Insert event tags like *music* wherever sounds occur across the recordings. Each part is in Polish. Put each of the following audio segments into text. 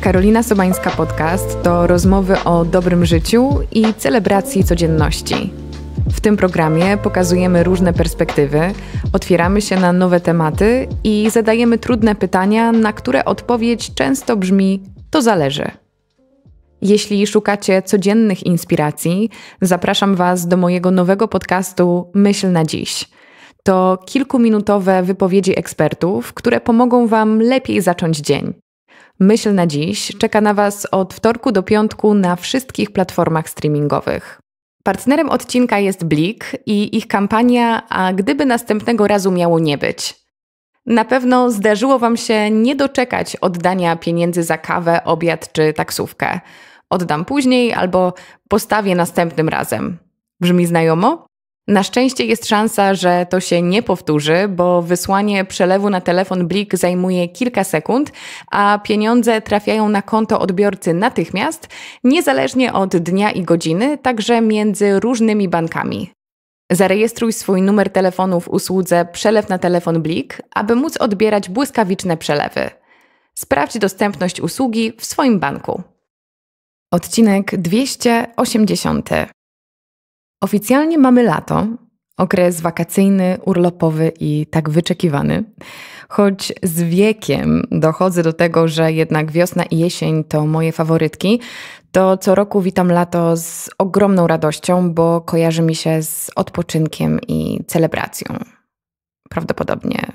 Karolina Sobańska Podcast to rozmowy o dobrym życiu i celebracji codzienności. W tym programie pokazujemy różne perspektywy, otwieramy się na nowe tematy i zadajemy trudne pytania, na które odpowiedź często brzmi: to zależy. Jeśli szukacie codziennych inspiracji, zapraszam Was do mojego nowego podcastu Myśl na dziś. To kilkuminutowe wypowiedzi ekspertów, które pomogą Wam lepiej zacząć dzień. Myśl na dziś czeka na Was od wtorku do piątku na wszystkich platformach streamingowych. Partnerem odcinka jest Blik i ich kampania A gdyby następnego razu miało nie być. Na pewno zdarzyło Wam się nie doczekać oddania pieniędzy za kawę, obiad czy taksówkę. Oddam później albo postawię następnym razem. Brzmi znajomo? Na szczęście jest szansa, że to się nie powtórzy, bo wysłanie przelewu na telefon Blik zajmuje kilka sekund, a pieniądze trafiają na konto odbiorcy natychmiast, niezależnie od dnia i godziny, także między różnymi bankami. Zarejestruj swój numer telefonu w usłudze Przelew na telefon Blik, aby móc odbierać błyskawiczne przelewy. Sprawdź dostępność usługi w swoim banku. Odcinek 280. Oficjalnie mamy lato, okres wakacyjny, urlopowy i tak wyczekiwany. Choć z wiekiem dochodzę do tego, że jednak wiosna i jesień to moje faworytki, to co roku witam lato z ogromną radością, bo kojarzy mi się z odpoczynkiem i celebracją. Prawdopodobnie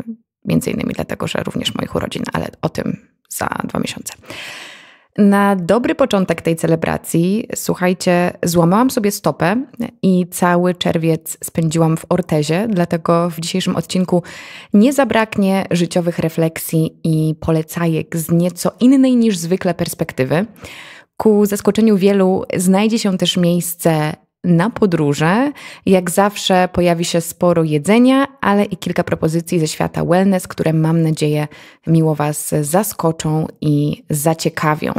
między innymi dlatego, że również moich urodzin, ale o tym za dwa miesiące. Na dobry początek tej celebracji, słuchajcie, złamałam sobie stopę i cały czerwiec spędziłam w ortezie, dlatego w dzisiejszym odcinku nie zabraknie życiowych refleksji i polecajek z nieco innej niż zwykle perspektywy. Ku zaskoczeniu wielu znajdzie się też miejsce na podróże. Jak zawsze pojawi się sporo jedzenia, ale i kilka propozycji ze świata wellness, które mam nadzieję miło Was zaskoczą i zaciekawią.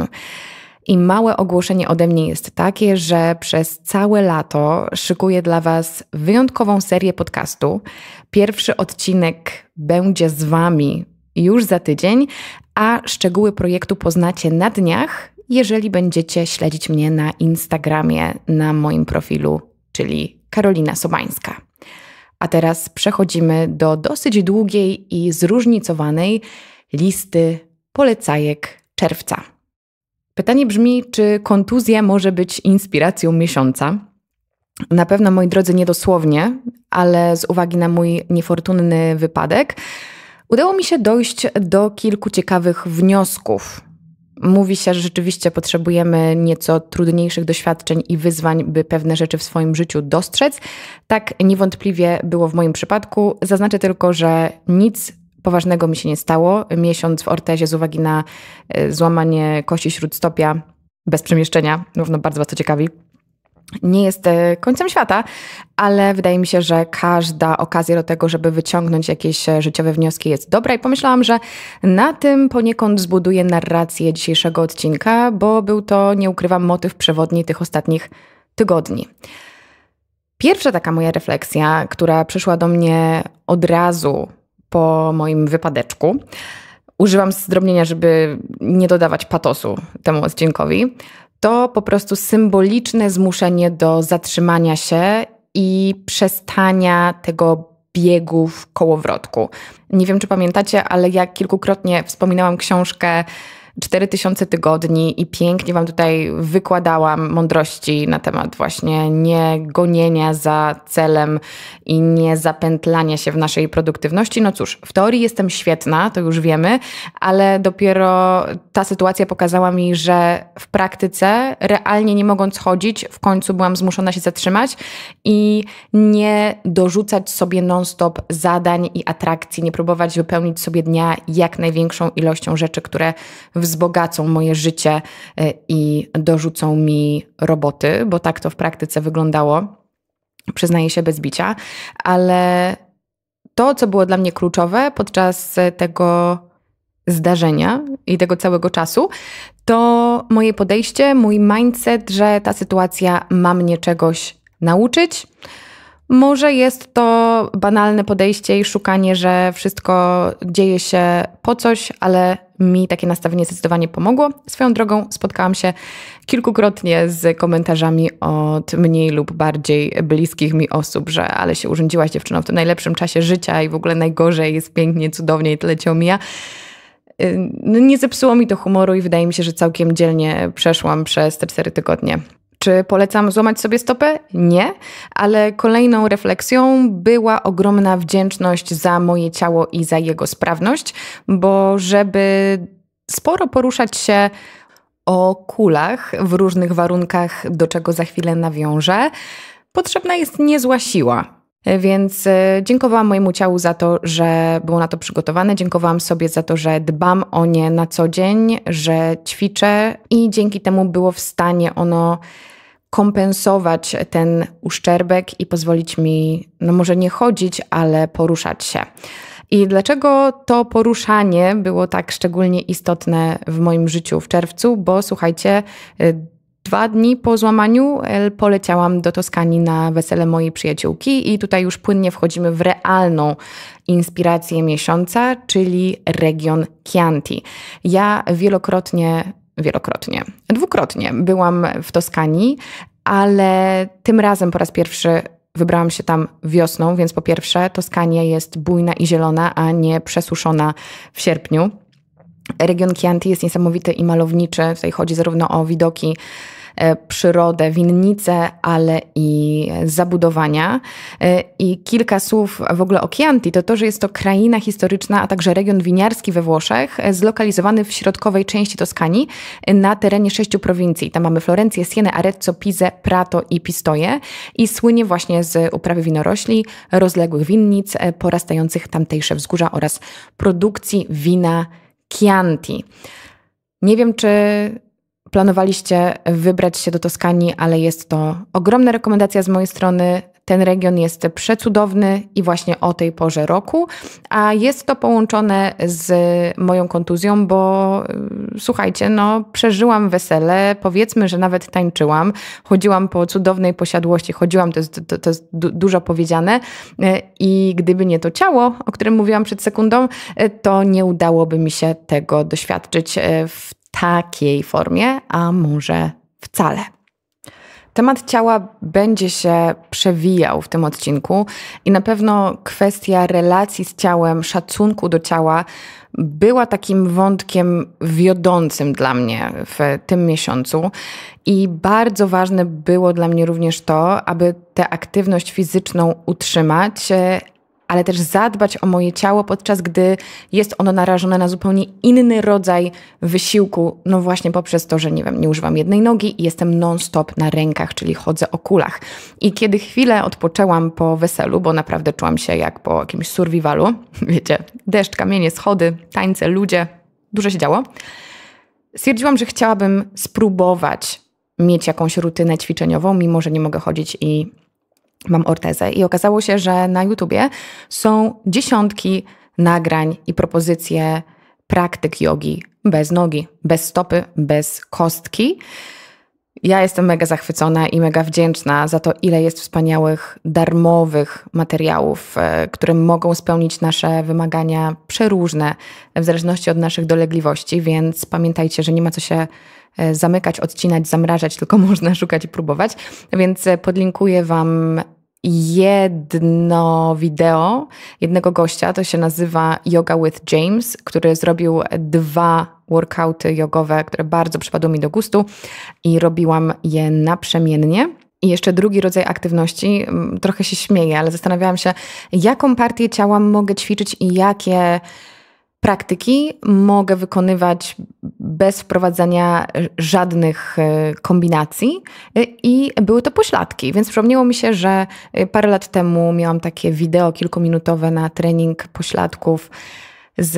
I małe ogłoszenie ode mnie jest takie, że przez całe lato szykuję dla Was wyjątkową serię podcastu. Pierwszy odcinek będzie z Wami już za tydzień, a szczegóły projektu poznacie na dniach, jeżeli będziecie śledzić mnie na Instagramie, na moim profilu, czyli Karolina Sobańska. A teraz przechodzimy do dosyć długiej i zróżnicowanej listy polecajek czerwca. Pytanie brzmi, czy kontuzja może być inspiracją miesiąca? Na pewno, moi drodzy, niedosłownie, ale z uwagi na mój niefortunny wypadek, udało mi się dojść do kilku ciekawych wniosków Mówi się, że rzeczywiście potrzebujemy nieco trudniejszych doświadczeń i wyzwań, by pewne rzeczy w swoim życiu dostrzec. Tak niewątpliwie było w moim przypadku. Zaznaczę tylko, że nic poważnego mi się nie stało. Miesiąc w ortezie z uwagi na e, złamanie kości śródstopia bez przemieszczenia, równo bardzo Was to ciekawi, nie jest e, końcem świata, ale wydaje mi się, że każda okazja do tego, żeby wyciągnąć jakieś e, życiowe wnioski jest dobra i pomyślałam, że na tym poniekąd zbuduję narrację dzisiejszego odcinka, bo był to, nie ukrywam, motyw przewodni tych ostatnich tygodni. Pierwsza taka moja refleksja, która przyszła do mnie od razu po moim wypadeczku, używam zdrobnienia, żeby nie dodawać patosu temu odcinkowi, to po prostu symboliczne zmuszenie do zatrzymania się i przestania tego biegu w kołowrotku. Nie wiem, czy pamiętacie, ale ja kilkukrotnie wspominałam książkę 4000 tygodni i pięknie Wam tutaj wykładałam mądrości na temat właśnie niegonienia za celem i nie zapętlania się w naszej produktywności. No cóż, w teorii jestem świetna, to już wiemy, ale dopiero ta sytuacja pokazała mi, że w praktyce realnie nie mogąc chodzić, w końcu byłam zmuszona się zatrzymać i nie dorzucać sobie non-stop zadań i atrakcji, nie próbować wypełnić sobie dnia jak największą ilością rzeczy, które w wzbogacą moje życie e, i dorzucą mi roboty, bo tak to w praktyce wyglądało. Przyznaję się bez bicia, ale to, co było dla mnie kluczowe podczas tego zdarzenia i tego całego czasu, to moje podejście, mój mindset, że ta sytuacja ma mnie czegoś nauczyć. Może jest to banalne podejście i szukanie, że wszystko dzieje się po coś, ale mi takie nastawienie zdecydowanie pomogło. Swoją drogą spotkałam się kilkukrotnie z komentarzami od mniej lub bardziej bliskich mi osób, że ale się urządziłaś dziewczyną w tym najlepszym czasie życia i w ogóle najgorzej, jest pięknie, cudownie i tyle cię omija. No nie zepsuło mi to humoru i wydaje mi się, że całkiem dzielnie przeszłam przez te cztery tygodnie. Czy polecam złamać sobie stopę? Nie, ale kolejną refleksją była ogromna wdzięczność za moje ciało i za jego sprawność, bo żeby sporo poruszać się o kulach w różnych warunkach, do czego za chwilę nawiążę, potrzebna jest niezła siła. Więc e, dziękowałam mojemu ciału za to, że było na to przygotowane, dziękowałam sobie za to, że dbam o nie na co dzień, że ćwiczę i dzięki temu było w stanie ono kompensować ten uszczerbek i pozwolić mi, no może nie chodzić, ale poruszać się. I dlaczego to poruszanie było tak szczególnie istotne w moim życiu w czerwcu? Bo słuchajcie, Dwa dni po złamaniu poleciałam do Toskanii na wesele mojej przyjaciółki i tutaj już płynnie wchodzimy w realną inspirację miesiąca, czyli region Chianti. Ja wielokrotnie, wielokrotnie, dwukrotnie byłam w Toskanii, ale tym razem po raz pierwszy Wybrałam się tam wiosną, więc po pierwsze, Toskania jest bujna i zielona, a nie przesuszona w sierpniu. Region Chianti jest niesamowity i malowniczy. Tutaj chodzi zarówno o widoki E, przyrodę, winnice, ale i zabudowania. E, I kilka słów w ogóle o Chianti, to to, że jest to kraina historyczna, a także region winiarski we Włoszech, e, zlokalizowany w środkowej części Toskanii na terenie sześciu prowincji. Tam mamy Florencję, Sienę, Arezzo, Pizę, Prato i Pistoje i słynie właśnie z uprawy winorośli, rozległych winnic, porastających tamtejsze wzgórza oraz produkcji wina Chianti. Nie wiem, czy planowaliście wybrać się do Toskanii, ale jest to ogromna rekomendacja z mojej strony. Ten region jest przecudowny i właśnie o tej porze roku, a jest to połączone z moją kontuzją, bo y, słuchajcie, no przeżyłam wesele, powiedzmy, że nawet tańczyłam, chodziłam po cudownej posiadłości, chodziłam, to jest, to, to jest dużo powiedziane y, i gdyby nie to ciało, o którym mówiłam przed sekundą, y, to nie udałoby mi się tego doświadczyć w takiej formie, a może wcale. Temat ciała będzie się przewijał w tym odcinku i na pewno kwestia relacji z ciałem, szacunku do ciała była takim wątkiem wiodącym dla mnie w tym miesiącu. I bardzo ważne było dla mnie również to, aby tę aktywność fizyczną utrzymać, ale też zadbać o moje ciało, podczas gdy jest ono narażone na zupełnie inny rodzaj wysiłku, no właśnie poprzez to, że nie wiem, nie używam jednej nogi i jestem non-stop na rękach, czyli chodzę o kulach. I kiedy chwilę odpoczęłam po weselu, bo naprawdę czułam się jak po jakimś survivalu, *laughs* wiecie, deszcz, kamienie, schody, tańce, ludzie, dużo się działo, stwierdziłam, że chciałabym spróbować mieć jakąś rutynę ćwiczeniową, mimo że nie mogę chodzić i mam ortezę. I okazało się, że na YouTubie są dziesiątki nagrań i propozycje praktyk jogi bez nogi, bez stopy, bez kostki. Ja jestem mega zachwycona i mega wdzięczna za to, ile jest wspaniałych, darmowych materiałów, e, które mogą spełnić nasze wymagania przeróżne w zależności od naszych dolegliwości, więc pamiętajcie, że nie ma co się e, zamykać, odcinać, zamrażać, tylko *laughs* można szukać i próbować. Więc e, podlinkuję Wam jedno wideo jednego gościa, to się nazywa Yoga with James, który zrobił dwa workouty jogowe, które bardzo przypadły mi do gustu i robiłam je naprzemiennie. I jeszcze drugi rodzaj aktywności, mm, trochę się śmieję, ale zastanawiałam się, jaką partię ciała mogę ćwiczyć i jakie praktyki mogę wykonywać bez wprowadzania żadnych e, kombinacji e, i były to pośladki, więc przypomniało mi się, że e, parę lat temu miałam takie wideo kilkuminutowe na trening pośladków z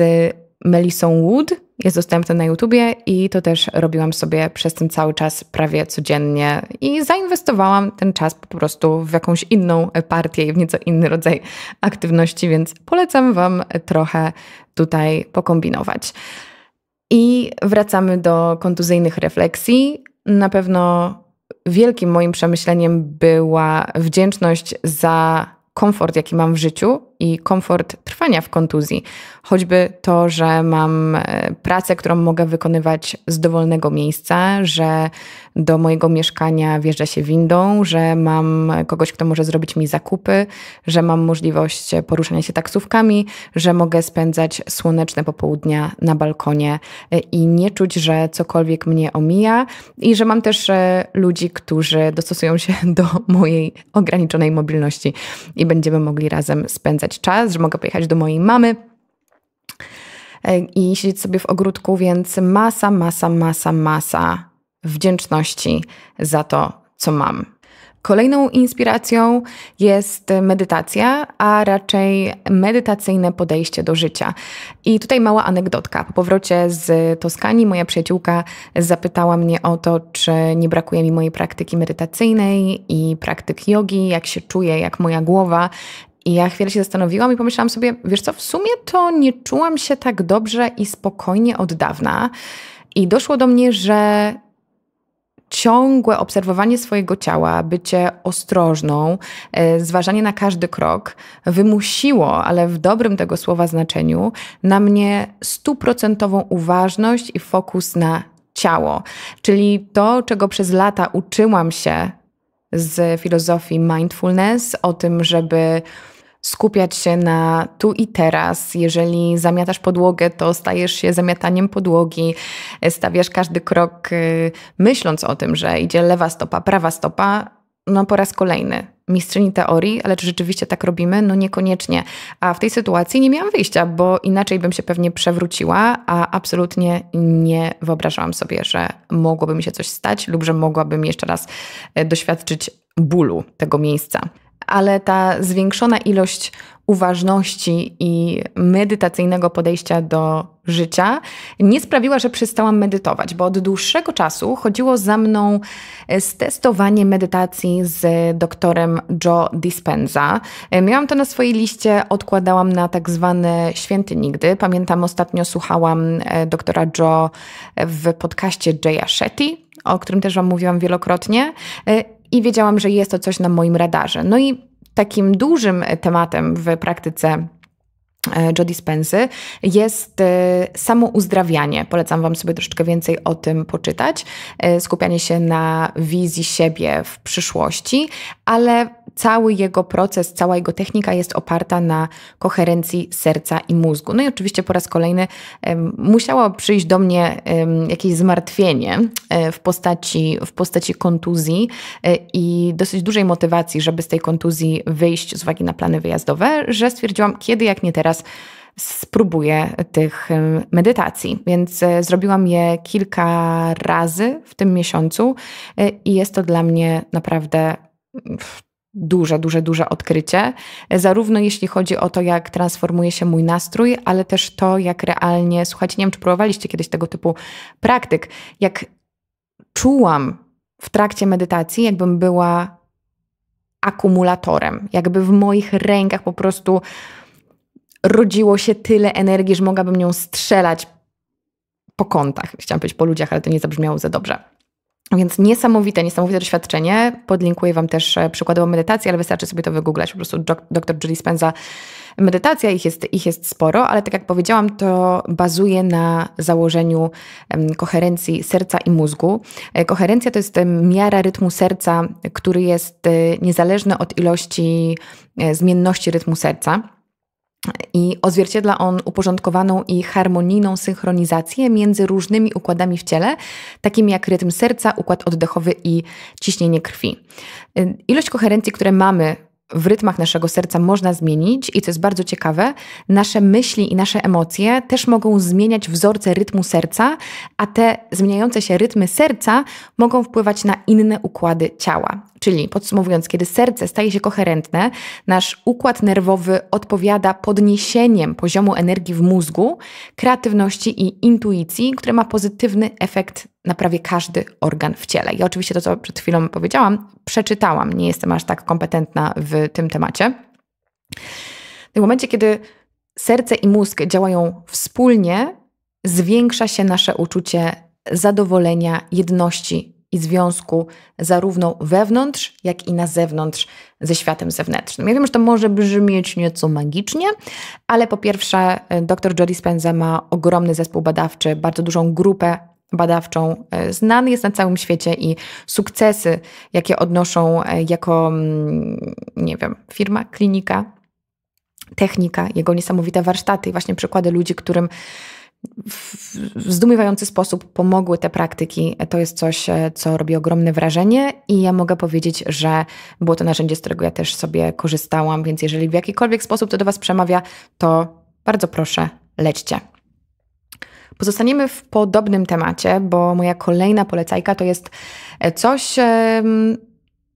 Melissa Wood. Jest dostępne na YouTubie i to też robiłam sobie przez ten cały czas prawie codziennie i zainwestowałam ten czas po prostu w jakąś inną partię i w nieco inny rodzaj aktywności, więc polecam Wam trochę tutaj pokombinować. I wracamy do kontuzyjnych refleksji. Na pewno wielkim moim przemyśleniem była wdzięczność za komfort, jaki mam w życiu, i komfort trwania w kontuzji. Choćby to, że mam e, pracę, którą mogę wykonywać z dowolnego miejsca, że do mojego mieszkania wjeżdża się windą, że mam kogoś, kto może zrobić mi zakupy, że mam możliwość poruszania się taksówkami, że mogę spędzać słoneczne popołudnia na balkonie e, i nie czuć, że cokolwiek mnie omija i że mam też e, ludzi, którzy dostosują się *laughs* do mojej ograniczonej mobilności i będziemy mogli razem spędzać czas, że mogę pojechać do mojej mamy e, i siedzieć sobie w ogródku, więc masa, masa, masa, masa wdzięczności za to, co mam. Kolejną inspiracją jest medytacja, a raczej medytacyjne podejście do życia. I tutaj mała anegdotka. Po powrocie z Toskanii moja przyjaciółka zapytała mnie o to, czy nie brakuje mi mojej praktyki medytacyjnej i praktyk jogi, jak się czuję, jak moja głowa i ja chwilę się zastanowiłam i pomyślałam sobie, wiesz co, w sumie to nie czułam się tak dobrze i spokojnie od dawna. I doszło do mnie, że ciągłe obserwowanie swojego ciała, bycie ostrożną, e, zważanie na każdy krok wymusiło, ale w dobrym tego słowa znaczeniu, na mnie stuprocentową uważność i fokus na ciało. Czyli to, czego przez lata uczyłam się z filozofii mindfulness, o tym, żeby skupiać się na tu i teraz. Jeżeli zamiatasz podłogę, to stajesz się zamiataniem podłogi, e, stawiasz każdy krok e, myśląc o tym, że idzie lewa stopa, prawa stopa, no po raz kolejny mistrzyni teorii, ale czy rzeczywiście tak robimy? No niekoniecznie. A w tej sytuacji nie miałam wyjścia, bo inaczej bym się pewnie przewróciła, a absolutnie nie wyobrażałam sobie, że mogłoby mi się coś stać lub że mogłabym jeszcze raz e, doświadczyć bólu tego miejsca ale ta zwiększona ilość uważności i medytacyjnego podejścia do życia nie sprawiła, że przestałam medytować, bo od dłuższego czasu chodziło za mną e, testowanie medytacji z doktorem Joe Dispenza. E, miałam to na swojej liście, odkładałam na tak zwany święty nigdy. Pamiętam, ostatnio słuchałam e, doktora Joe w podcaście Jaya Shetty, o którym też Wam mówiłam wielokrotnie i wiedziałam, że jest to coś na moim radarze. No i takim dużym tematem w praktyce E, Jodie Dispensy, jest e, samouzdrawianie. Polecam Wam sobie troszeczkę więcej o tym poczytać. E, skupianie się na wizji siebie w przyszłości, ale cały jego proces, cała jego technika jest oparta na koherencji serca i mózgu. No i oczywiście po raz kolejny musiało przyjść do mnie jakieś zmartwienie w postaci, w postaci kontuzji i dosyć dużej motywacji, żeby z tej kontuzji wyjść z uwagi na plany wyjazdowe, że stwierdziłam, kiedy jak nie teraz, teraz spróbuję tych medytacji. Więc e, zrobiłam je kilka razy w tym miesiącu e, i jest to dla mnie naprawdę mm, duże, duże, duże odkrycie, zarówno jeśli chodzi o to, jak transformuje się mój nastrój, ale też to, jak realnie, słuchajcie, nie wiem, czy próbowaliście kiedyś tego typu praktyk, jak czułam w trakcie medytacji, jakbym była akumulatorem, jakby w moich rękach po prostu rodziło się tyle energii, że mogłabym nią strzelać po kątach. Chciałam powiedzieć po ludziach, ale to nie zabrzmiało za dobrze. Więc niesamowite, niesamowite doświadczenie. Podlinkuję Wam też e, przykładową medytację, ale wystarczy sobie to wygooglać. Po prostu dr Julie Spenza medytacja, ich jest, ich jest sporo, ale tak jak powiedziałam, to bazuje na założeniu koherencji serca i mózgu. E, koherencja to jest miara rytmu serca, który jest e, niezależny od ilości zmienności rytmu serca i odzwierciedla on uporządkowaną i harmonijną synchronizację między różnymi układami w ciele, takimi jak rytm serca, układ oddechowy i ciśnienie krwi. Y, ilość koherencji, które mamy w rytmach naszego serca można zmienić i co jest bardzo ciekawe, nasze myśli i nasze emocje też mogą zmieniać wzorce rytmu serca, a te zmieniające się rytmy serca mogą wpływać na inne układy ciała. Czyli podsumowując, kiedy serce staje się koherentne, nasz układ nerwowy odpowiada podniesieniem poziomu energii w mózgu, kreatywności i intuicji, które ma pozytywny efekt na prawie każdy organ w ciele. Ja oczywiście to, co przed chwilą powiedziałam, przeczytałam, nie jestem aż tak kompetentna w tym temacie. W momencie, kiedy serce i mózg działają wspólnie, zwiększa się nasze uczucie zadowolenia, jedności i związku zarówno wewnątrz, jak i na zewnątrz ze światem zewnętrznym. Ja wiem, że to może brzmieć nieco magicznie, ale po pierwsze e, dr Jody Spenza ma ogromny zespół badawczy, bardzo dużą grupę badawczą. E, znany jest na całym świecie i sukcesy, jakie odnoszą e, jako, mm, nie wiem, firma, klinika, technika, jego niesamowite warsztaty i właśnie przykłady ludzi, którym w zdumiewający sposób pomogły te praktyki. To jest coś, e, co robi ogromne wrażenie, i ja mogę powiedzieć, że było to narzędzie, z którego ja też sobie korzystałam, więc jeżeli w jakikolwiek sposób to do Was przemawia, to bardzo proszę, lećcie. Pozostaniemy w podobnym temacie, bo moja kolejna polecajka to jest e, coś,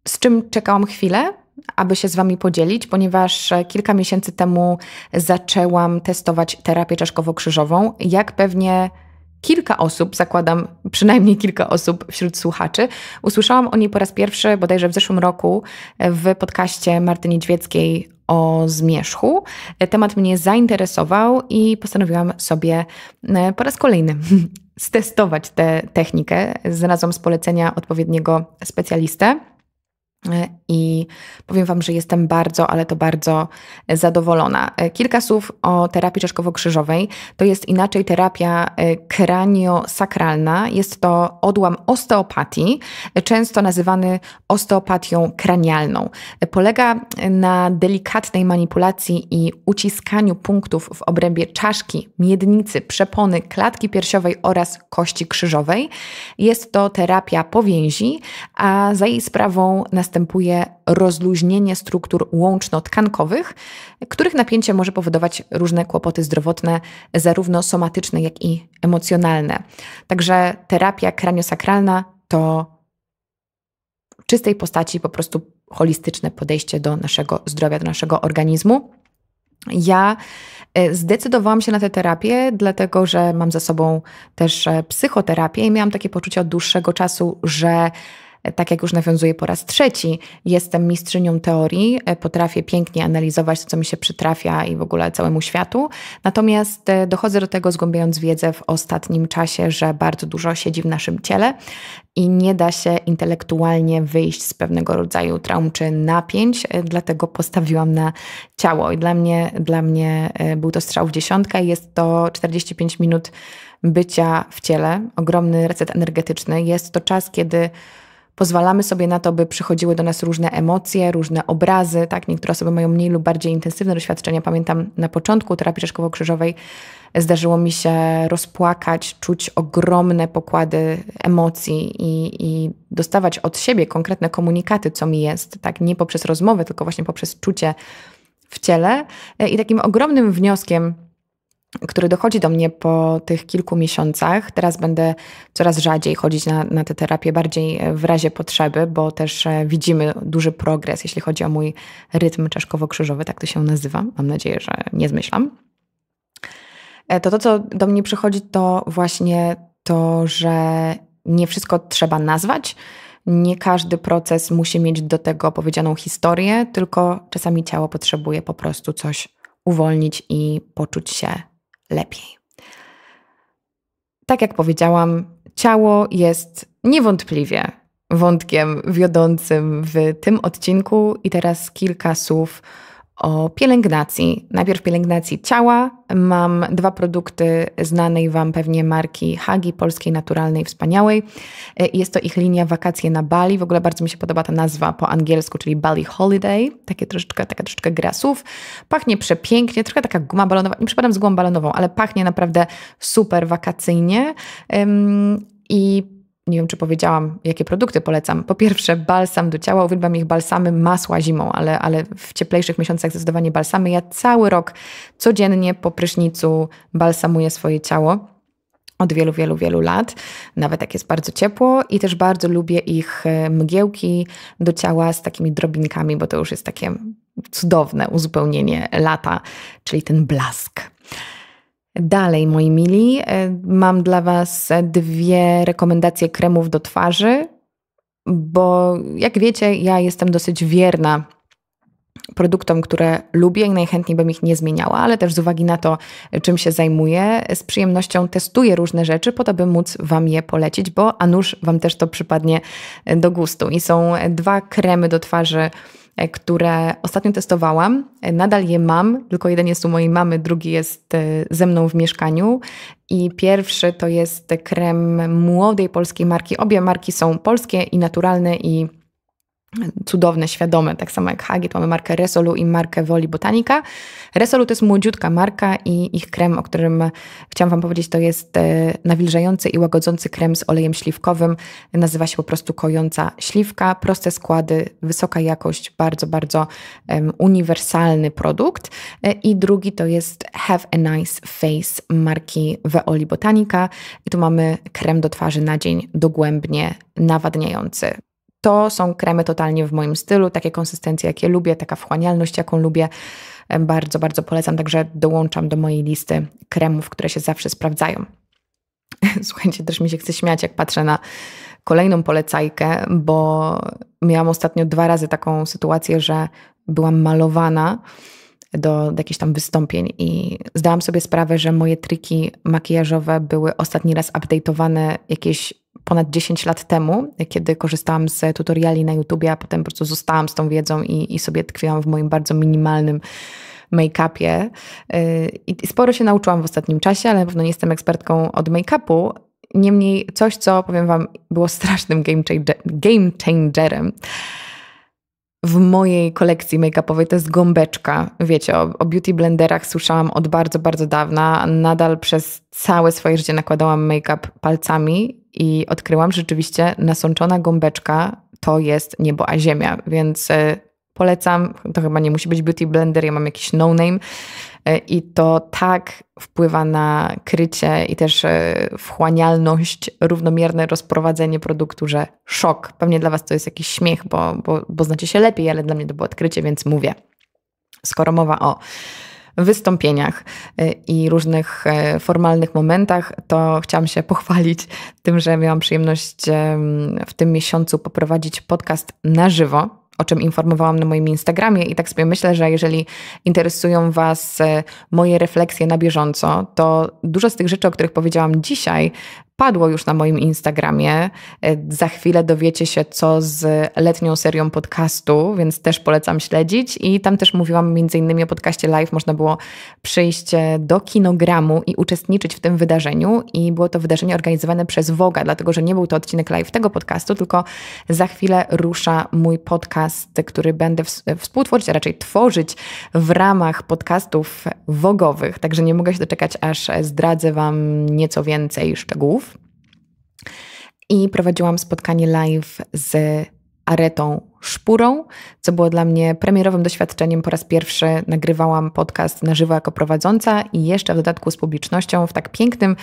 z czym czekałam chwilę, aby się z Wami podzielić, ponieważ e, kilka miesięcy temu zaczęłam testować terapię czaszkowo-krzyżową. Jak pewnie kilka osób, zakładam przynajmniej kilka osób wśród słuchaczy, usłyszałam o niej po raz pierwszy bodajże w zeszłym roku w podcaście Marty Niedźwieckiej o zmierzchu. E, temat mnie zainteresował i postanowiłam sobie e, po raz kolejny *laughs* stestować tę technikę. Znalazłam z polecenia odpowiedniego specjalistę. I powiem Wam, że jestem bardzo, ale to bardzo zadowolona. Kilka słów o terapii czaszkowo-krzyżowej. To jest inaczej terapia e, kraniosakralna. Jest to odłam osteopatii, e, często nazywany osteopatią kranialną. E, polega na delikatnej manipulacji i uciskaniu punktów w obrębie czaszki, miednicy, przepony, klatki piersiowej oraz kości krzyżowej. Jest to terapia powięzi, a za jej sprawą następuje następuje rozluźnienie struktur łączno-tkankowych, których napięcie może powodować różne kłopoty zdrowotne, zarówno somatyczne, jak i emocjonalne. Także terapia kraniosakralna to w czystej postaci po prostu holistyczne podejście do naszego zdrowia, do naszego organizmu. Ja e, zdecydowałam się na tę terapię, dlatego że mam za sobą też e, psychoterapię i miałam takie poczucie od dłuższego czasu, że tak jak już nawiązuję po raz trzeci, jestem mistrzynią teorii, e, potrafię pięknie analizować to, co mi się przytrafia i w ogóle całemu światu. Natomiast e, dochodzę do tego, zgłębiając wiedzę w ostatnim czasie, że bardzo dużo siedzi w naszym ciele i nie da się intelektualnie wyjść z pewnego rodzaju traum czy napięć, e, dlatego postawiłam na ciało. I dla mnie, dla mnie był to strzał w dziesiątkę. Jest to 45 minut bycia w ciele, ogromny reset energetyczny. Jest to czas, kiedy pozwalamy sobie na to, by przychodziły do nas różne emocje, różne obrazy, tak? Niektóre osoby mają mniej lub bardziej intensywne doświadczenia. Pamiętam na początku terapii rzeszkowo-krzyżowej zdarzyło mi się rozpłakać, czuć ogromne pokłady emocji i, i dostawać od siebie konkretne komunikaty, co mi jest, tak? Nie poprzez rozmowę, tylko właśnie poprzez czucie w ciele. E, I takim ogromnym wnioskiem który dochodzi do mnie po tych kilku miesiącach. Teraz będę coraz rzadziej chodzić na, na tę terapię, bardziej e, w razie potrzeby, bo też e, widzimy duży progres, jeśli chodzi o mój rytm czaszkowo-krzyżowy, tak to się nazywa. Mam nadzieję, że nie zmyślam. E, to to, co do mnie przychodzi, to właśnie to, że nie wszystko trzeba nazwać. Nie każdy proces musi mieć do tego powiedzianą historię, tylko czasami ciało potrzebuje po prostu coś uwolnić i poczuć się lepiej. Tak jak powiedziałam, ciało jest niewątpliwie wątkiem wiodącym w tym odcinku, i teraz kilka słów o pielęgnacji. Najpierw pielęgnacji ciała. Mam dwa produkty znanej Wam pewnie marki Hagi, polskiej, naturalnej, wspaniałej. E, jest to ich linia Wakacje na Bali. W ogóle bardzo mi się podoba ta nazwa po angielsku, czyli Bali Holiday. Takie troszeczkę, taka troszeczkę gra słów. Pachnie przepięknie, trochę taka guma balonowa. Nie przypadam z gumą balonową, ale pachnie naprawdę super wakacyjnie. Um, i nie wiem, czy powiedziałam, jakie produkty polecam. Po pierwsze, balsam do ciała. Uwielbiam ich balsamy, masła zimą, ale, ale w cieplejszych miesiącach zdecydowanie balsamy. Ja cały rok codziennie po prysznicu balsamuję swoje ciało od wielu, wielu, wielu lat, nawet jak jest bardzo ciepło, i też bardzo lubię ich e, mgiełki do ciała z takimi drobinkami, bo to już jest takie cudowne uzupełnienie lata, czyli ten blask. Dalej, moi mili, e, mam dla Was dwie rekomendacje kremów do twarzy, bo jak wiecie, ja jestem dosyć wierna produktom, które lubię i najchętniej bym ich nie zmieniała, ale też z uwagi na to, czym się zajmuję, z przyjemnością testuję różne rzeczy po to, by móc Wam je polecić, bo a nuż Wam też to przypadnie do gustu. I są dwa kremy do twarzy E, które ostatnio testowałam. E, nadal je mam, tylko jeden jest u mojej mamy, drugi jest e, ze mną w mieszkaniu. I pierwszy to jest krem młodej polskiej marki. Obie marki są polskie i naturalne i cudowne, świadome, tak samo jak to Mamy markę Resolu i markę Woli Botanika. Resolu to jest młodziutka marka i ich krem, o którym chciałam Wam powiedzieć, to jest e, nawilżający i łagodzący krem z olejem śliwkowym. Nazywa się po prostu kojąca śliwka. Proste składy, wysoka jakość, bardzo, bardzo um, uniwersalny produkt. E, I drugi to jest Have a Nice Face marki Woli Botanika. I tu mamy krem do twarzy na dzień dogłębnie nawadniający. To są kremy totalnie w moim stylu, takie konsystencje, jakie lubię, taka wchłanialność, jaką lubię. Bardzo, bardzo polecam, także dołączam do mojej listy kremów, które się zawsze sprawdzają. *laughs* Słuchajcie, też mi się chce śmiać, jak patrzę na kolejną polecajkę, bo miałam ostatnio dwa razy taką sytuację, że byłam malowana do, jakichś tam wystąpień i zdałam sobie sprawę, że moje triki makijażowe były ostatni raz update'owane jakieś ponad 10 lat temu, kiedy korzystałam z tutoriali na YouTubie, a potem po prostu zostałam z tą wiedzą i, i sobie tkwiłam w moim bardzo minimalnym make-upie. Y, I sporo się nauczyłam w ostatnim czasie, ale na pewno nie jestem ekspertką od make-upu. Niemniej coś, co powiem Wam, było *laughs* strasznym game, changer, game changerem w mojej kolekcji make-upowej to jest gąbeczka. Wiecie, o, o, beauty blenderach słyszałam od bardzo, bardzo dawna. Nadal przez całe swoje życie nakładałam make-up palcami i odkryłam, że rzeczywiście nasączona gąbeczka to jest niebo a ziemia, więc e, polecam. To chyba nie musi być Beauty Blender, ja mam jakiś no-name. E, I to tak wpływa na krycie i też e, wchłanialność, równomierne rozprowadzenie produktu, że szok. Pewnie dla Was to jest jakiś śmiech, bo, bo, bo znacie się lepiej, ale dla mnie to było odkrycie, więc mówię. Skoro mowa o wystąpieniach e, i różnych formalnych momentach, to chciałam się *laughs* pochwalić tym, że miałam przyjemność w tym miesiącu poprowadzić podcast na żywo o czym informowałam na moim Instagramie i tak sobie myślę, że jeżeli interesują Was e, moje refleksje na bieżąco, to dużo z tych rzeczy, o których powiedziałam dzisiaj, padło już na moim Instagramie. E, za chwilę dowiecie się, co z letnią serią podcastu, więc też polecam śledzić. I tam też mówiłam między innymi o podcaście live. Można było przyjść e, do kinogramu i uczestniczyć w tym wydarzeniu. I było to wydarzenie organizowane przez Woga, dlatego że nie był to odcinek live tego podcastu, tylko za chwilę rusza mój podcast, który będę współtworzyć, a raczej tworzyć w ramach podcastów wogowych. Także nie mogę się doczekać, aż zdradzę Wam nieco więcej szczegółów i prowadziłam spotkanie live z Aretą Szpurą, co było dla mnie premierowym doświadczeniem. Po raz pierwszy nagrywałam podcast na żywo jako prowadząca i jeszcze w dodatku z publicznością w tak pięknym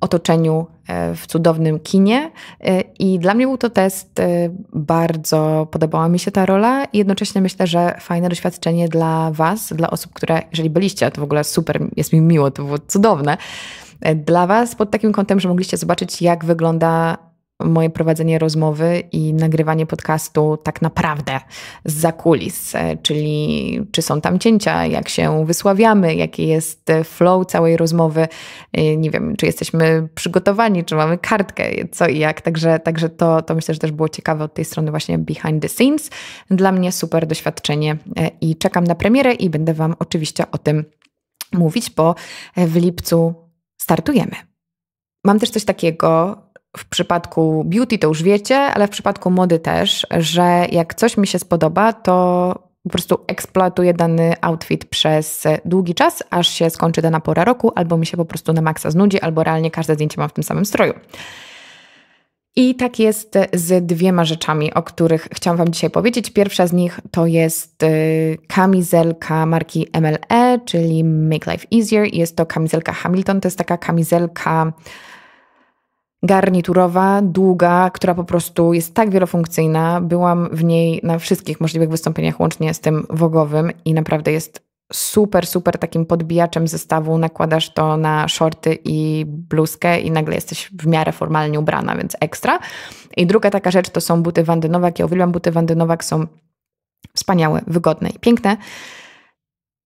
otoczeniu, e, w cudownym kinie. E, I dla mnie był to test. E, bardzo podobała mi się ta rola i jednocześnie myślę, że fajne doświadczenie dla Was, dla osób, które, jeżeli byliście, to w ogóle super, jest mi miło, to było cudowne E, dla Was pod takim kątem, że mogliście zobaczyć, jak wygląda moje prowadzenie rozmowy i nagrywanie podcastu tak naprawdę z kulis, e, czyli czy są tam cięcia, jak się wysławiamy, jaki jest flow całej rozmowy, e, nie wiem, czy jesteśmy przygotowani, czy mamy kartkę, co i jak, także, także to, to myślę, że też było ciekawe od tej strony właśnie behind the scenes. Dla mnie super doświadczenie i czekam na premierę i będę Wam oczywiście o tym mówić, bo w lipcu startujemy. Mam też coś takiego, w przypadku beauty to już wiecie, ale w przypadku mody też, że jak coś mi się spodoba, to po prostu eksploatuję dany outfit przez długi czas, aż się skończy dana pora roku, albo mi się po prostu na maksa znudzi, albo realnie każde zdjęcie mam w tym samym stroju. I tak jest z dwiema rzeczami, o których chciałam Wam dzisiaj powiedzieć. Pierwsza z nich to jest y, kamizelka marki MLE, czyli Make Life Easier. Jest to kamizelka Hamilton. To jest taka kamizelka garniturowa, długa, która po prostu jest tak wielofunkcyjna. Byłam w niej na wszystkich możliwych wystąpieniach, łącznie z tym wogowym i naprawdę jest super, super takim podbijaczem zestawu, nakładasz to na shorty i bluzkę i nagle jesteś w miarę formalnie ubrana, więc ekstra. I druga taka rzecz to są buty Wandy Nowak. Ja uwielbiam buty Wandy Nowak, są wspaniałe, wygodne i piękne.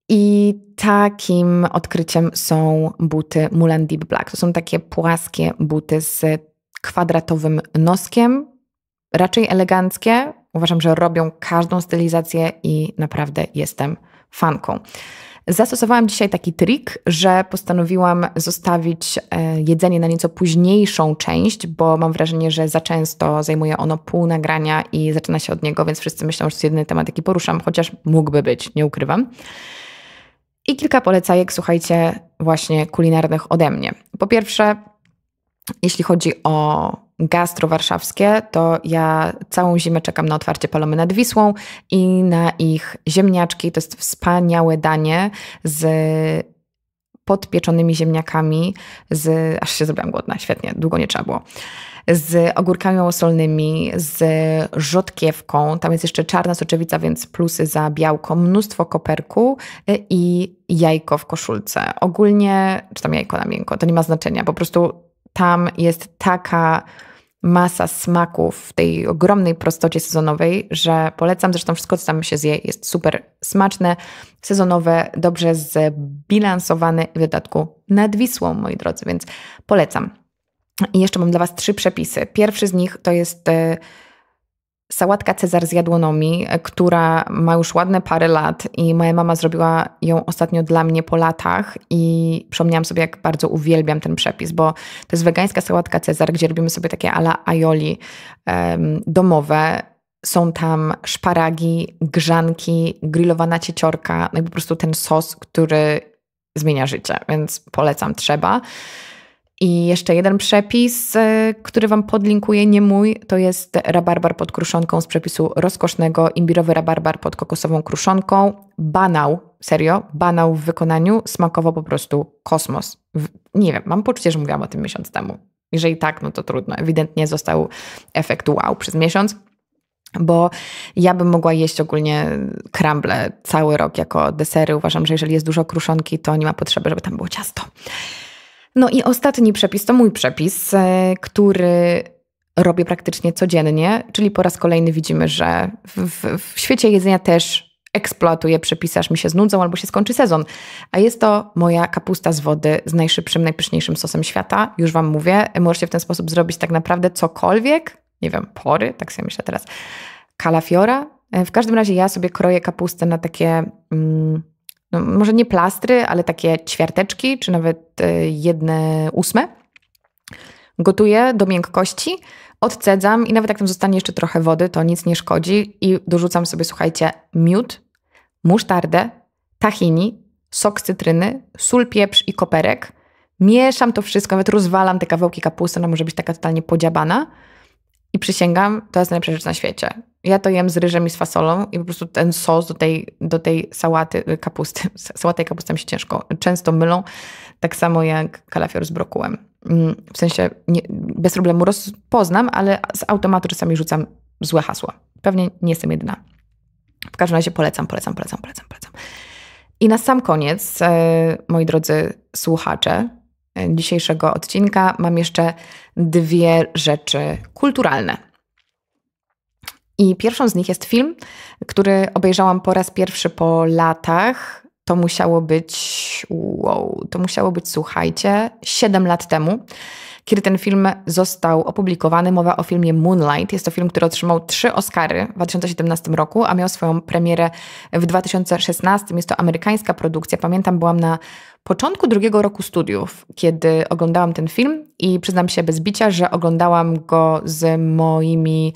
I takim odkryciem są buty Mulan Deep Black. To są takie płaskie buty z kwadratowym noskiem, raczej eleganckie. Uważam, że robią każdą stylizację i naprawdę jestem fanką. Zastosowałam dzisiaj taki trik, że postanowiłam zostawić e, jedzenie na nieco późniejszą część, bo mam wrażenie, że za często zajmuje ono pół nagrania i zaczyna się od niego, więc wszyscy myślą, że to jedyny temat, jaki poruszam, chociaż mógłby być, nie ukrywam. I kilka polecajek, słuchajcie, właśnie kulinarnych ode mnie. Po pierwsze, jeśli chodzi o gastro warszawskie, to ja całą zimę czekam na otwarcie Palomy nad Wisłą i na ich ziemniaczki. To jest wspaniałe danie z podpieczonymi ziemniakami, z, aż się zrobiłam głodna, świetnie, długo nie trzeba było, z ogórkami osolnymi, z rzodkiewką, tam jest jeszcze czarna soczewica, więc plusy za białko, mnóstwo koperku y, i jajko w koszulce. Ogólnie, czy tam jajko na miękko, to nie ma znaczenia, po prostu tam jest taka masa smaków w tej ogromnej prostocie sezonowej, że polecam. Zresztą wszystko, co tam się zje, jest super smaczne, sezonowe, dobrze zbilansowane w dodatku nad Wisłą, moi drodzy, więc polecam. I jeszcze mam dla Was trzy przepisy. Pierwszy z nich to jest e, sałatka Cezar z jadłonomi, e, która ma już ładne parę lat i moja mama zrobiła ją ostatnio dla mnie po latach i przypomniałam sobie, jak bardzo uwielbiam ten przepis, bo to jest wegańska sałatka Cezar, gdzie robimy sobie takie ala aioli um, domowe. Są tam szparagi, grzanki, grillowana cieciorka, no i po prostu ten sos, który zmienia życie, więc polecam, trzeba. I jeszcze jeden przepis, e, który Wam podlinkuję, nie mój, to jest rabarbar pod kruszonką z przepisu rozkosznego, imbirowy rabarbar pod kokosową kruszonką, banał, serio, banał w wykonaniu, smakowo po prostu kosmos. nie wiem, mam poczucie, że mówiłam o tym miesiąc temu. Jeżeli tak, no to trudno, ewidentnie został efekt wow przez miesiąc bo ja bym mogła jeść ogólnie kramble cały rok jako desery. Uważam, że jeżeli jest dużo kruszonki, to nie ma potrzeby, żeby tam było ciasto. No i ostatni przepis to mój przepis, e, który robię praktycznie codziennie, czyli po raz kolejny widzimy, że w, w świecie jedzenia też eksploatuję przepisy, aż mi się znudzą albo się skończy sezon. A jest to moja kapusta z wody z najszybszym, najpyszniejszym sosem świata. Już Wam mówię, możecie w ten sposób zrobić tak naprawdę cokolwiek. Nie wiem, pory, tak sobie myślę teraz. Kalafiora. E, w każdym razie ja sobie kroję kapustę na takie... Mm, no, może nie plastry, ale takie ćwiarteczki, czy nawet e, jedne ósme. Gotuję do miękkości, odcedzam i nawet jak tam zostanie jeszcze trochę wody, to nic nie szkodzi i dorzucam sobie, słuchajcie, miód, musztardę, tahini, sok cytryny, sól, pieprz i koperek. Mieszam to wszystko, nawet rozwalam te kawałki kapusty, ona może być taka totalnie podziabana. I przysięgam, to jest najlepsza rzecz na świecie. Ja to jem z ryżem i z fasolą i po prostu ten sos do tej, do tej sałaty y, kapusty, *laughs* sałata i kapusta mi się ciężko, często mylą, tak samo jak kalafior z brokułem. Mm, w sensie nie, bez problemu rozpoznam, ale z automatu czasami rzucam złe hasła. Pewnie nie jestem jedyna. W każdym razie polecam, polecam, polecam, polecam, polecam. I na sam koniec, e, moi drodzy słuchacze e, dzisiejszego odcinka, mam jeszcze dwie rzeczy kulturalne i pierwszą z nich jest film, który obejrzałam po raz pierwszy po latach. To musiało być, wow, to musiało być, słuchajcie, 7 lat temu, kiedy ten film został opublikowany. Mowa o filmie Moonlight. Jest to film, który otrzymał trzy Oscary w 2017 roku, a miał swoją premierę w 2016. Jest to amerykańska produkcja. Pamiętam, byłam na początku drugiego roku studiów, kiedy oglądałam ten film i przyznam się bez bicia, że oglądałam go z moimi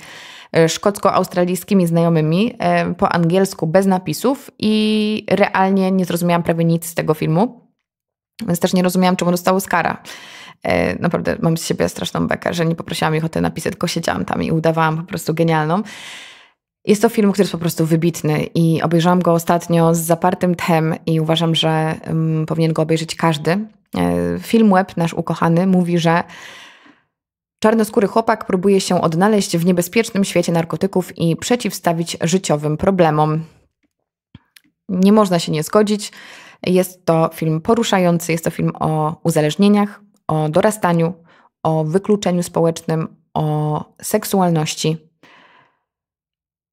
E, szkocko-australijskimi znajomymi e, po angielsku bez napisów i realnie nie zrozumiałam prawie nic z tego filmu. Więc też nie rozumiałam, czemu dostał Oscara. E, naprawdę mam z siebie straszną bekę, że nie poprosiłam ich o te napisy, tylko siedziałam tam i udawałam po prostu genialną. Jest to film, który jest po prostu wybitny i obejrzałam go ostatnio z zapartym tchem i uważam, że um, powinien go obejrzeć każdy. Film Web, nasz ukochany, mówi, że Czarnoskóry chłopak próbuje się odnaleźć w niebezpiecznym świecie narkotyków i przeciwstawić życiowym problemom. Nie można się nie zgodzić. Jest to film poruszający, jest to film o uzależnieniach, o dorastaniu, o wykluczeniu społecznym, o seksualności.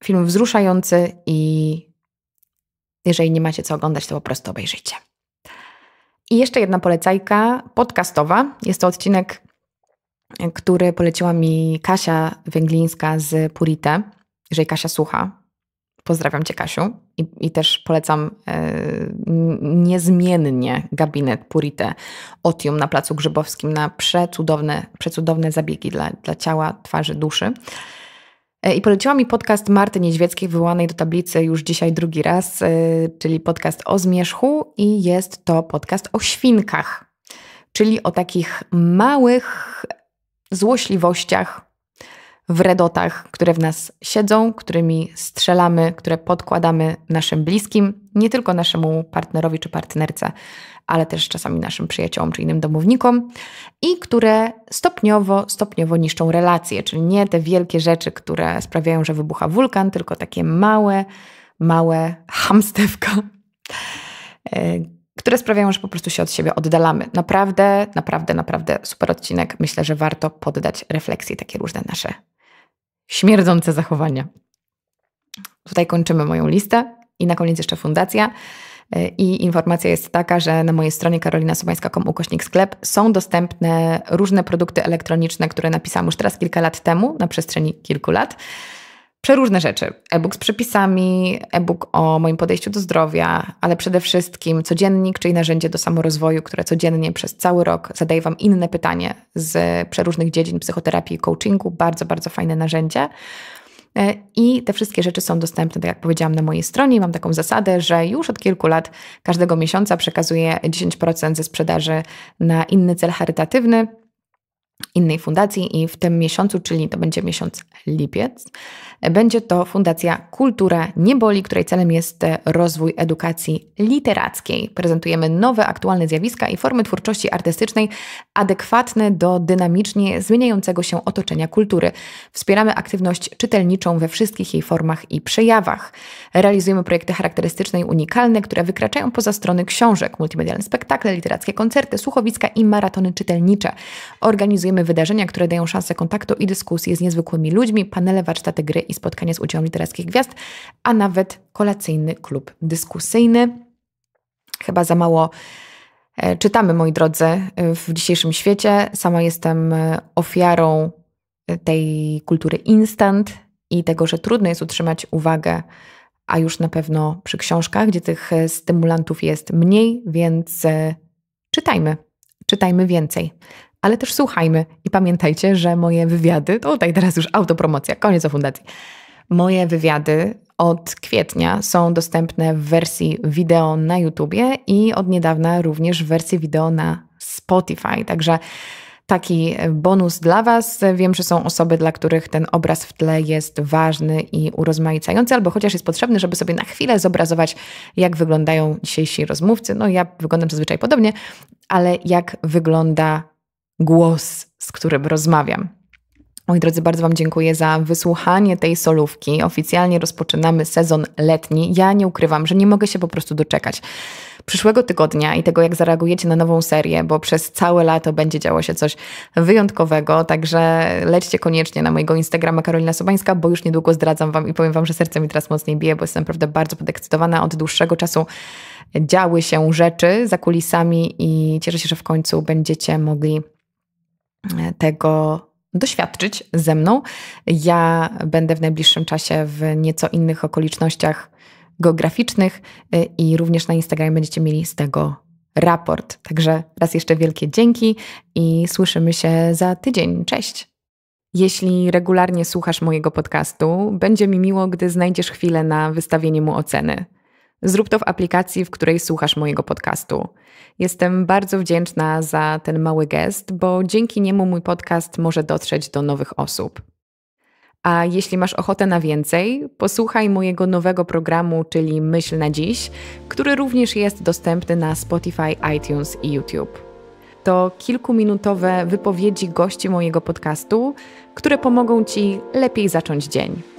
Film wzruszający i jeżeli nie macie co oglądać, to po prostu obejrzyjcie. I jeszcze jedna polecajka podcastowa. Jest to odcinek który poleciła mi Kasia Węglińska z Purite. Jeżeli Kasia słucha, pozdrawiam Cię Kasiu i, i też polecam y, niezmiennie gabinet Purite Otium na Placu Grzybowskim na przecudowne, przecudowne zabiegi dla, dla ciała, twarzy, duszy. E, I poleciła mi podcast Marty Niedźwieckiej, wywołanej do tablicy już dzisiaj drugi raz, e, czyli podcast o zmierzchu, i jest to podcast o świnkach, czyli o takich małych złośliwościach, wredotach, które w nas siedzą, którymi strzelamy, które podkładamy naszym bliskim, nie tylko naszemu partnerowi czy partnerce, ale też czasami naszym przyjaciołom czy innym domownikom i które stopniowo, stopniowo niszczą relacje, czyli nie te wielkie rzeczy, które sprawiają, że wybucha wulkan, tylko takie małe, małe hamstewka e, które sprawiają, że po prostu się od siebie oddalamy. Naprawdę, naprawdę, naprawdę super odcinek. Myślę, że warto poddać refleksji takie różne nasze śmierdzące zachowania. Tutaj kończymy moją listę i na koniec jeszcze fundacja. E, I informacja jest taka, że na mojej stronie karolinasobańska.com ukośnik sklep są dostępne różne produkty elektroniczne, które napisałam już teraz kilka lat temu, na przestrzeni kilku lat przeróżne rzeczy. E-book z przepisami, e-book o moim podejściu do zdrowia, ale przede wszystkim codziennik, czyli narzędzie do samorozwoju, które codziennie przez cały rok zadaje Wam inne pytanie z przeróżnych dziedzin psychoterapii i coachingu. Bardzo, bardzo fajne narzędzie. E, I te wszystkie rzeczy są dostępne, tak jak powiedziałam, na mojej stronie. Mam taką zasadę, że już od kilku lat każdego miesiąca przekazuję 10% ze sprzedaży na inny cel charytatywny innej fundacji i w tym miesiącu, czyli to będzie miesiąc lipiec, będzie to Fundacja Kultura Nieboli, której celem jest e, rozwój edukacji literackiej. Prezentujemy nowe, aktualne zjawiska i formy twórczości artystycznej adekwatne do dynamicznie zmieniającego się otoczenia kultury. Wspieramy aktywność czytelniczą we wszystkich jej formach i przejawach. Realizujemy projekty charakterystyczne i unikalne, które wykraczają poza strony książek, multimedialne spektakle, literackie koncerty, słuchowiska i maratony czytelnicze. Organizujemy wydarzenia, które dają szansę kontaktu i dyskusji z niezwykłymi ludźmi, panele, warsztaty gry i spotkanie z udziałem literackich gwiazd, a nawet kolacyjny klub dyskusyjny. Chyba za mało e, czytamy, moi drodzy, e, w dzisiejszym świecie. Sama jestem e, ofiarą tej kultury instant i tego, że trudno jest utrzymać uwagę, a już na pewno przy książkach, gdzie tych stymulantów jest mniej, więc czytajmy, czytajmy więcej ale też słuchajmy i pamiętajcie, że moje wywiady, tutaj teraz już autopromocja, koniec o fundacji. Moje wywiady od kwietnia są dostępne w wersji wideo na YouTubie i od niedawna również w wersji wideo na Spotify. Także taki bonus dla Was. Wiem, że są osoby, dla których ten obraz w tle jest ważny i urozmaicający, albo chociaż jest potrzebny, żeby sobie na chwilę zobrazować, jak wyglądają dzisiejsi rozmówcy. No, ja wyglądam zazwyczaj podobnie, ale jak wygląda głos, z którym rozmawiam. Moi drodzy, bardzo Wam dziękuję za wysłuchanie tej solówki. Oficjalnie rozpoczynamy sezon letni. Ja nie ukrywam, że nie mogę się po prostu doczekać przyszłego tygodnia i tego, jak zareagujecie na nową serię, bo przez całe lato będzie działo się coś wyjątkowego. Także lećcie koniecznie na mojego Instagrama Karolina Sobańska, bo już niedługo zdradzam Wam i powiem Wam, że serce mi teraz mocniej bije, bo jestem naprawdę bardzo podekscytowana od dłuższego czasu działy się rzeczy za kulisami i cieszę się, że w końcu będziecie mogli tego doświadczyć ze mną. Ja będę w najbliższym czasie w nieco innych okolicznościach geograficznych y, i również na Instagramie będziecie mieli z tego raport. Także raz jeszcze wielkie dzięki i słyszymy się za tydzień. Cześć! Jeśli regularnie słuchasz mojego podcastu, będzie mi miło, gdy znajdziesz chwilę na wystawienie mu oceny. Zrób to w aplikacji, w której słuchasz mojego podcastu. Jestem bardzo wdzięczna za ten mały gest, bo dzięki niemu mój podcast może dotrzeć do nowych osób. A jeśli masz ochotę na więcej, posłuchaj mojego nowego programu, czyli Myśl na Dziś, który również jest dostępny na Spotify, iTunes i YouTube. To kilkuminutowe wypowiedzi gości mojego podcastu, które pomogą ci lepiej zacząć dzień.